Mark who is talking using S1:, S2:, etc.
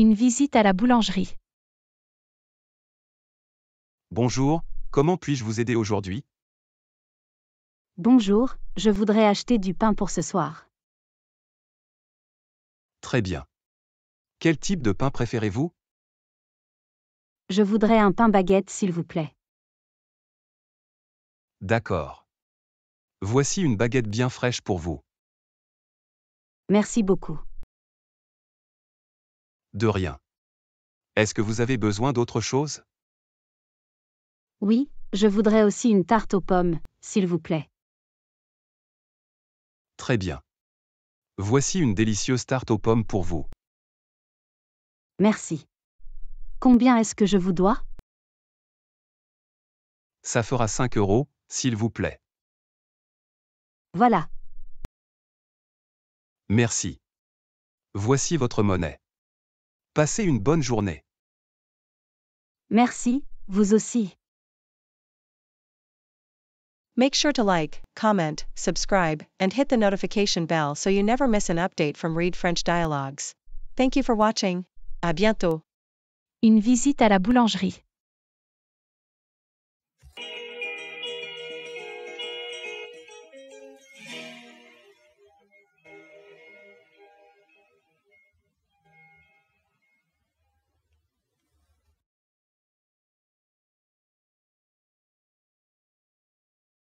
S1: Une visite à la boulangerie.
S2: Bonjour, comment puis-je vous aider aujourd'hui
S1: Bonjour, je voudrais acheter du pain pour ce soir.
S2: Très bien. Quel type de pain préférez-vous
S1: Je voudrais un pain baguette, s'il vous plaît.
S2: D'accord. Voici une baguette bien fraîche pour vous.
S1: Merci beaucoup.
S2: De rien. Est-ce que vous avez besoin d'autre chose
S1: Oui, je voudrais aussi une tarte aux pommes, s'il vous plaît.
S2: Très bien. Voici une délicieuse tarte aux pommes pour vous.
S1: Merci. Combien est-ce que je vous dois
S2: Ça fera 5 euros, s'il vous plaît. Voilà. Merci. Voici votre monnaie. Passez une bonne journée.
S1: Merci, vous aussi. Make sure to like, comment, subscribe, and hit the notification bell so you never miss an update from Read French Dialogues. Thank you for watching. À bientôt. Une visite à la boulangerie.